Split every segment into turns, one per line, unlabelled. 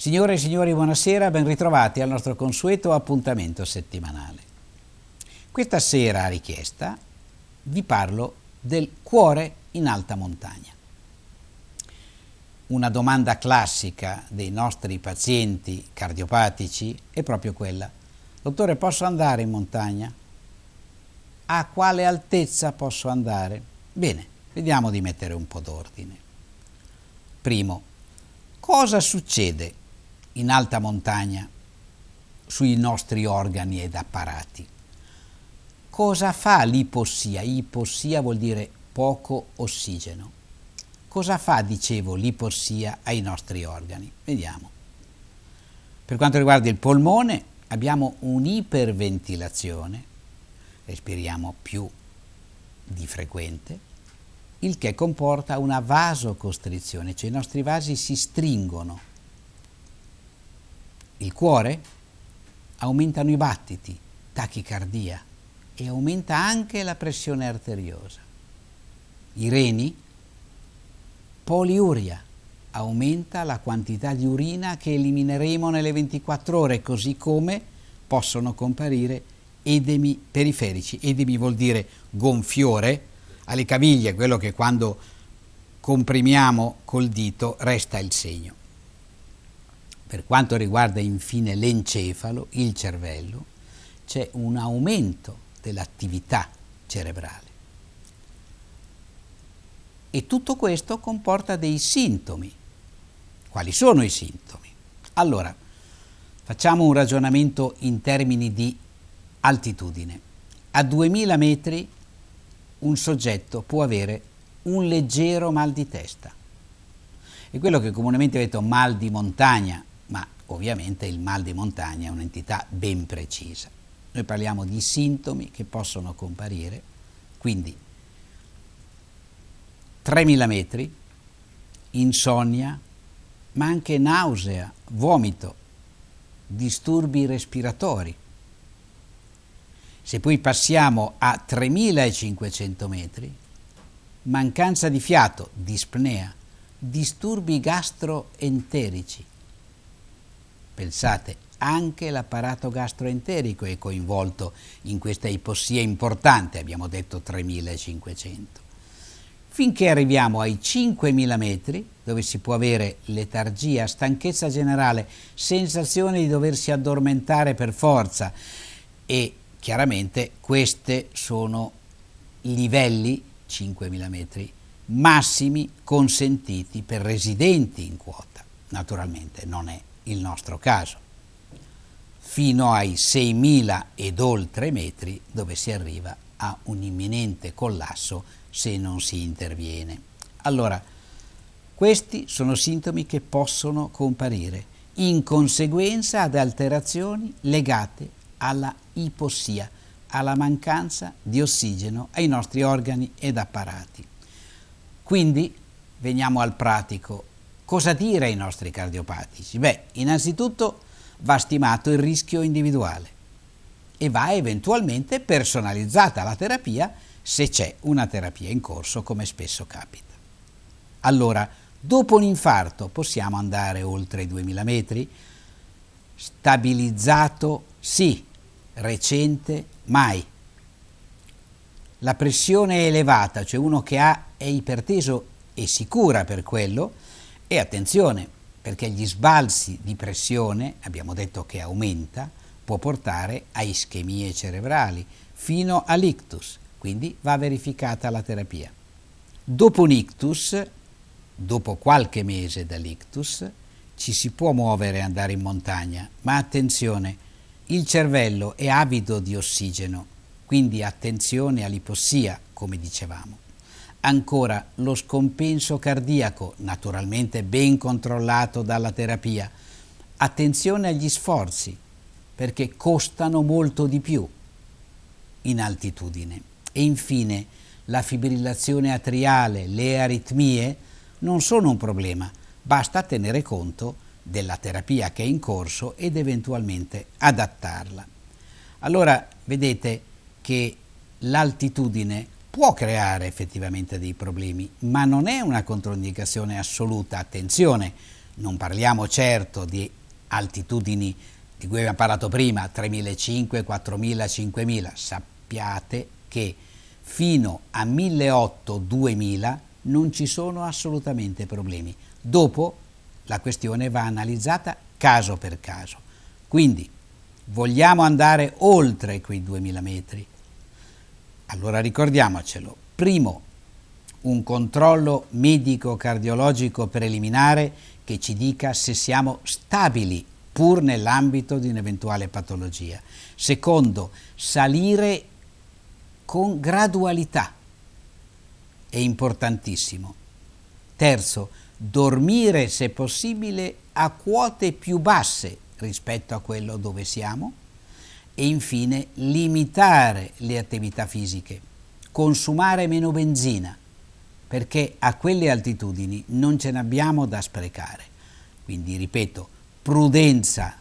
Signore e signori, buonasera, ben ritrovati al nostro consueto appuntamento settimanale. Questa sera a richiesta vi parlo del cuore in alta montagna. Una domanda classica dei nostri pazienti cardiopatici è proprio quella. Dottore, posso andare in montagna? A quale altezza posso andare? Bene, vediamo di mettere un po' d'ordine. Primo, cosa succede in alta montagna sui nostri organi ed apparati. Cosa fa l'ipossia? Ipossia vuol dire poco ossigeno. Cosa fa, dicevo, l'ipossia ai nostri organi? Vediamo. Per quanto riguarda il polmone abbiamo un'iperventilazione, respiriamo più di frequente, il che comporta una vasocostrizione, cioè i nostri vasi si stringono il cuore, aumentano i battiti, tachicardia e aumenta anche la pressione arteriosa. I reni, poliuria, aumenta la quantità di urina che elimineremo nelle 24 ore, così come possono comparire edemi periferici. Edemi vuol dire gonfiore alle caviglie, quello che quando comprimiamo col dito resta il segno. Per quanto riguarda infine l'encefalo, il cervello, c'è un aumento dell'attività cerebrale. E tutto questo comporta dei sintomi. Quali sono i sintomi? Allora, facciamo un ragionamento in termini di altitudine. A 2000 metri un soggetto può avere un leggero mal di testa. E quello che comunemente detto mal di montagna ovviamente il mal di montagna è un'entità ben precisa. Noi parliamo di sintomi che possono comparire, quindi 3.000 metri, insonnia, ma anche nausea, vomito, disturbi respiratori. Se poi passiamo a 3.500 metri, mancanza di fiato, dispnea, disturbi gastroenterici, Pensate, anche l'apparato gastroenterico è coinvolto in questa ipossia importante, abbiamo detto 3500. Finché arriviamo ai 5000 metri, dove si può avere letargia, stanchezza generale, sensazione di doversi addormentare per forza e chiaramente questi sono livelli 5000 metri massimi consentiti per residenti in quota. Naturalmente non è il nostro caso, fino ai 6.000 ed oltre metri dove si arriva a un imminente collasso se non si interviene. Allora, questi sono sintomi che possono comparire in conseguenza ad alterazioni legate alla ipossia, alla mancanza di ossigeno ai nostri organi ed apparati. Quindi, veniamo al pratico, Cosa dire ai nostri cardiopatici? Beh, innanzitutto va stimato il rischio individuale e va eventualmente personalizzata la terapia se c'è una terapia in corso come spesso capita. Allora, dopo un infarto possiamo andare oltre i 2000 metri? Stabilizzato sì, recente mai. La pressione è elevata, cioè uno che ha, è iperteso e si cura per quello, e attenzione, perché gli sbalzi di pressione, abbiamo detto che aumenta, può portare a ischemie cerebrali fino all'ictus, quindi va verificata la terapia. Dopo un ictus, dopo qualche mese dall'ictus, ci si può muovere e andare in montagna, ma attenzione, il cervello è avido di ossigeno, quindi attenzione all'ipossia, come dicevamo. Ancora lo scompenso cardiaco, naturalmente ben controllato dalla terapia. Attenzione agli sforzi, perché costano molto di più in altitudine. E infine la fibrillazione atriale, le aritmie non sono un problema, basta tenere conto della terapia che è in corso ed eventualmente adattarla. Allora vedete che l'altitudine può creare effettivamente dei problemi, ma non è una controindicazione assoluta. Attenzione, non parliamo certo di altitudini di cui abbiamo parlato prima, 3.500, 4.000, 5.000. Sappiate che fino a 1.800, 2.000 non ci sono assolutamente problemi. Dopo la questione va analizzata caso per caso. Quindi vogliamo andare oltre quei 2.000 metri, allora ricordiamocelo. Primo, un controllo medico-cardiologico preliminare che ci dica se siamo stabili pur nell'ambito di un'eventuale patologia. Secondo, salire con gradualità è importantissimo. Terzo, dormire se possibile a quote più basse rispetto a quello dove siamo e infine limitare le attività fisiche, consumare meno benzina, perché a quelle altitudini non ce n'abbiamo da sprecare. Quindi, ripeto, prudenza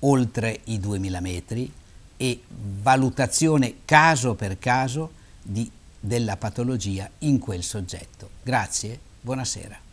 oltre i 2000 metri e valutazione caso per caso di, della patologia in quel soggetto. Grazie, buonasera.